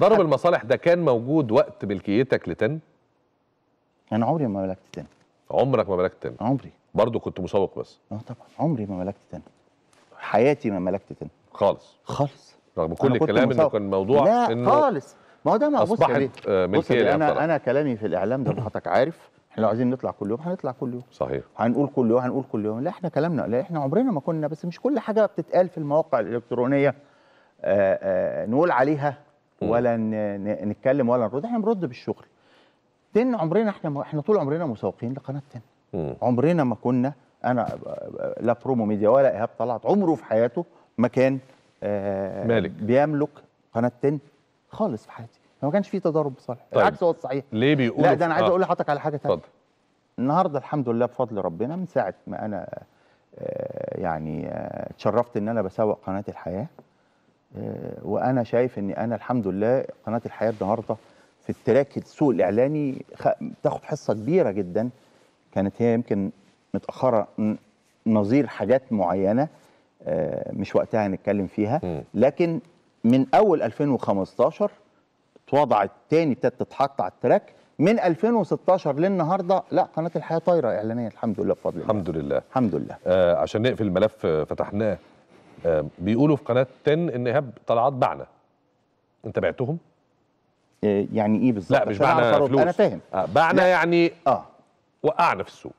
ضرب المصالح ده كان موجود وقت ملكيتك لتن؟ انا عمري ما ملكت تن عمرك ما ملكت تن؟ عمري برضه كنت مسوق بس اه طبعا عمري ما ملكت تن حياتي ما ملكت تن خالص خالص رغم كل الكلام انه كان موضوع لا إنه خالص ما هو ده ما بص آه، ملكيه انا انا كلامي في الاعلام ده حضرتك عارف احنا لو عايزين نطلع كل يوم هنطلع كل يوم صحيح هنقول كل يوم هنقول كل يوم لا احنا كلامنا لا احنا عمرنا ما كنا بس مش كل حاجه بتتقال في المواقع الالكترونيه آآ آه، آآ آه، نقول عليها ولا نتكلم ولا نرد احنا بنرد بالشغل تن عمرنا احنا احنا طول عمرنا مسوقين لقناه تن عمرنا ما كنا انا لا برومو ميديا ولا ايهاب طلعت عمره في حياته ما كان آه، مالك بيملك قناه تن خالص في حياتي فما كانش في تضارب بصالح طيب. العكس هو الصحيح ليه بيقولوا لا ده انا عايز آه. اقول لحضرتك على حاجه ثانيه اتفضل النهارده الحمد لله بفضل ربنا من ساعه ما انا آه، يعني اتشرفت ان انا بسوق قناه الحياه آه، وانا شايف ان انا الحمد لله قناه الحياه النهارده في التراك السوق الاعلاني بتاخد حصه كبيره جدا كانت هي يمكن متاخره نظير حاجات معينه آه، مش وقتها هنتكلم فيها لكن من اول 2015 اتوضعت تاني ابتدت تتحط على التراك من 2016 للنهارده لا قناه الحياه طايره اعلانيا الحمد لله بفضل الله الحمد لله الحمد لله آه عشان نقفل الملف آه، فتحناه آه، بيقولوا في قناه 10 ان ايهاب طلعت بعنا انت بعتهم؟ آه، يعني ايه بالظبط؟ لا مش بعنا فلوس انا فاهم آه بعنا لا. يعني اه وقعنا في السوق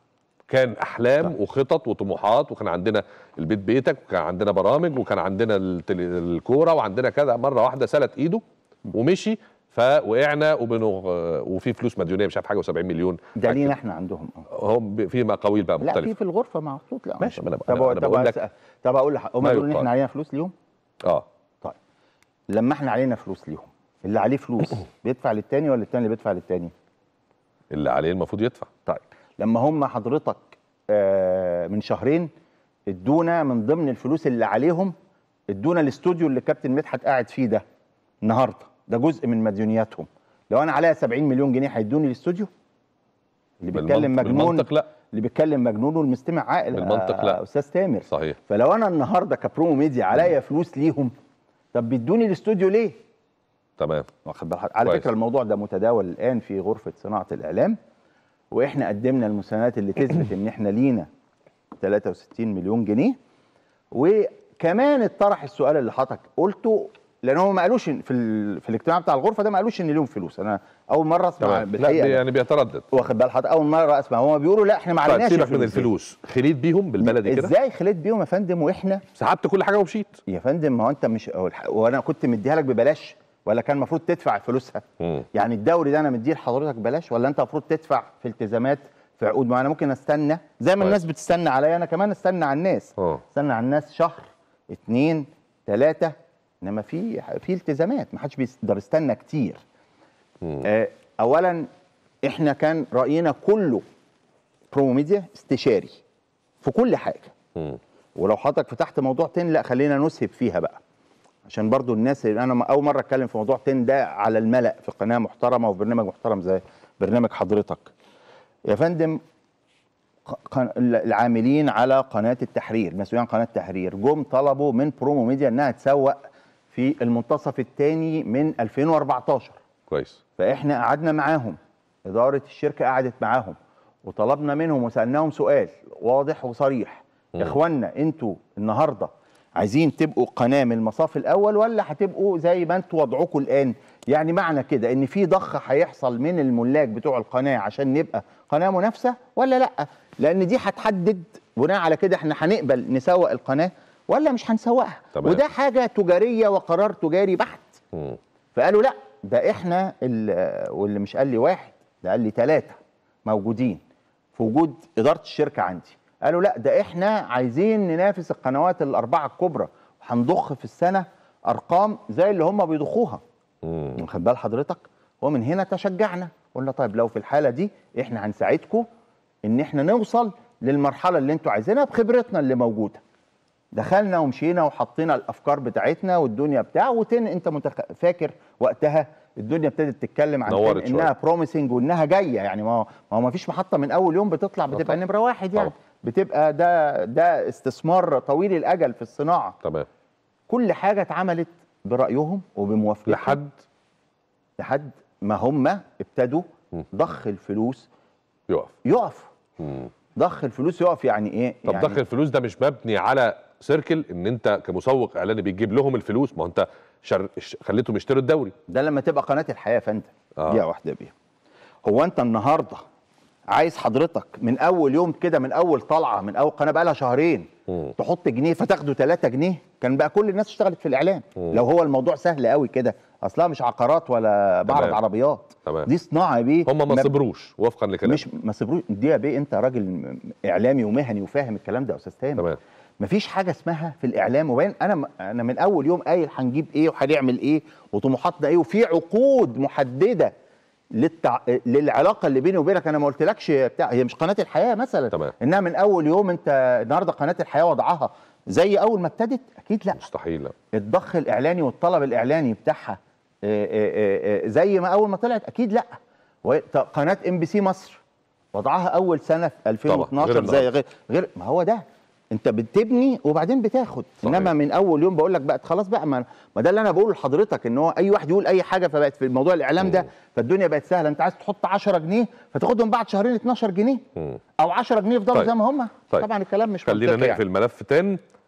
كان احلام صح. طيب. وخطط وطموحات وكان عندنا البيت بيتك وكان عندنا برامج وكان عندنا الكوره وعندنا كذا مره واحده سلت ايده ومشي فوقعنا وبنغ... وفي فلوس مديونيه مش عارف حاجه و70 مليون ده احنا عندهم اه هم في مقاويل بقى مختلفه لا في في الغرفه محطوط لا ماشي انا طب أنا طب بقول لك طب اقول لك هم بيقولوا ان احنا علينا فلوس ليهم اه طيب لما احنا علينا فلوس ليهم اللي عليه فلوس بيدفع للتاني ولا التاني اللي بيدفع للتاني؟ اللي عليه المفروض يدفع طيب لما هم حضرتك آه من شهرين ادونا من ضمن الفلوس اللي عليهم ادونا الاستوديو اللي كابتن مدحت قاعد فيه ده النهارده ده جزء من مديونياتهم لو انا عليا 70 مليون جنيه هيدوني الاستوديو اللي بيتكلم مجنون لا اللي بيتكلم مجنون والمستمع عاقل بالمنطق لا آه، استاذ تامر صحيح فلو انا النهارده كبرومو ميديا عليا فلوس ليهم طب بيدوني الاستوديو ليه تمام واخد بالحضرتك على فكره الموضوع ده متداول الان في غرفه صناعه الاعلام واحنا قدمنا المساندات اللي تثبت ان احنا لينا 63 مليون جنيه وكمان اتطرح السؤال اللي حضرتك قلته لان هم ما قالوش في ال... في الاجتماع بتاع الغرفه ده ما قالوش ان ليهم فلوس انا اول مره اسمع لا يعني. يعني بيتردد واخد بال حضرتك اول مره اسمع هم بيقولوا لا احنا ما طيب سيبك من الفلوس خليت بيهم بالبلدي كده ازاي خليت بيهم يا فندم واحنا سحبت كل حاجه ومشيت يا فندم ما هو انت مش وانا كنت مديها لك ببلاش ولا كان المفروض تدفع فلوسها مم. يعني الدوري ده انا مديه لحضرتك ببلاش ولا انت المفروض تدفع في التزامات في عقود انا ممكن استنى زي ما طيب. الناس بتستنى عليا انا كمان استنى على الناس أوه. استنى على الناس شهر اثنين ثلاثه انما في في التزامات ما حدش بيقدر يستنى كتير آه اولا احنا كان راينا كله برومو ميديا استشاري في كل حاجه م. ولو حضرتك فتحت موضوع تن لا خلينا نسهب فيها بقى عشان برضو الناس انا اول مره اتكلم في موضوع تن ده على الملا في قناه محترمه وفي برنامج محترم زي برنامج حضرتك يا فندم العاملين على قناه التحرير مسؤولين عن قناه التحرير جم طلبوا من برومو ميديا انها تسوق في المنتصف الثاني من 2014 كويس فاحنا قعدنا معاهم اداره الشركه قعدت معاهم وطلبنا منهم وسالناهم سؤال واضح وصريح يا اخوانا انتوا النهارده عايزين تبقوا قناه من المصاف الاول ولا هتبقوا زي ما انتوا وضعكم الان يعني معنى كده ان في ضخ هيحصل من الملاك بتوع القناه عشان نبقى قناه منافسه ولا لا لان دي هتحدد بناء على كده احنا هنقبل نسوق القناه ولا مش هنسوقها وده حاجه تجاريه وقرار تجاري بحت فقالوا لا ده احنا واللي مش قال لي واحد ده قال لي ثلاثه موجودين في وجود اداره الشركه عندي قالوا لا ده احنا عايزين ننافس القنوات الاربعه الكبرى وهنضخ في السنه ارقام زي اللي هم بيضخوها واخد بال حضرتك ومن هنا تشجعنا قلنا طيب لو في الحاله دي احنا هنساعدكم ان احنا نوصل للمرحله اللي انتوا عايزينها بخبرتنا اللي موجوده دخلنا ومشينا وحطينا الافكار بتاعتنا والدنيا بتاع وتن انت متخ... فاكر وقتها الدنيا ابتدت تتكلم عن انها بروميسنج وانها جايه يعني ما هو ما فيش محطه من اول يوم بتطلع بتبقى نمره واحد يعني طبعا. بتبقى ده ده استثمار طويل الاجل في الصناعه تمام كل حاجه اتعملت برايهم وبموافقتهم لحد لحد ما هم ابتدوا ضخ الفلوس يقف يقف ضخ الفلوس يقف يعني ايه؟ طب يعني ضخ الفلوس ده مش مبني على سيركل ان انت كمسوق اعلاني بتجيب لهم الفلوس ما انت شر... خليتهم يشتروا الدوري ده لما تبقى قناه الحياه فانت فندم آه. دي واحده بيها هو انت النهارده عايز حضرتك من اول يوم كده من اول طلعه من اول قناه بقى لها شهرين م. تحط جنيه فتاخده 3 جنيه كان بقى كل الناس اشتغلت في الاعلام م. لو هو الموضوع سهل قوي كده اصلها مش عقارات ولا بعرض عربيات تمام. دي صناعه بيه هم ما صبروش وفقا لكلامك مش ما صبروش دي بيه انت راجل اعلامي ومهني وفاهم الكلام ده يا استاذ تامر مفيش حاجه اسمها في الاعلام وبين انا انا من اول يوم قايل هنجيب ايه وهنعمل ايه وطموحاتنا ايه وفي عقود محدده للتع... للعلاقه اللي بيني وبينك انا ما قلتلكش بتاع هي مش قناه الحياه مثلا تمام. انها من اول يوم انت النهارده قناه الحياه وضعها زي اول ما ابتدت اكيد لا مستحيل لا الضخ الاعلاني والطلب الاعلاني بتاعها آه، آه، آه، زي ما اول ما طلعت اكيد لا قناه ام بي سي مصر وضعها اول سنه في 2012 طبعا. غير زي غير غير ما هو ده انت بتبني وبعدين بتاخد صحيح. انما من اول يوم بقول لك بقت خلاص بقى ما, ما ده اللي انا بقوله لحضرتك ان هو اي واحد يقول اي حاجه فبقت في موضوع الاعلام مم. ده فالدنيا بقت سهله انت عايز تحط 10 جنيه فتاخدهم بعد شهرين 12 جنيه مم. او 10 جنيه فضلوا طيب. زي ما هم طيب. طبعا الكلام مش خلينا نقفل يعني. ملف تاني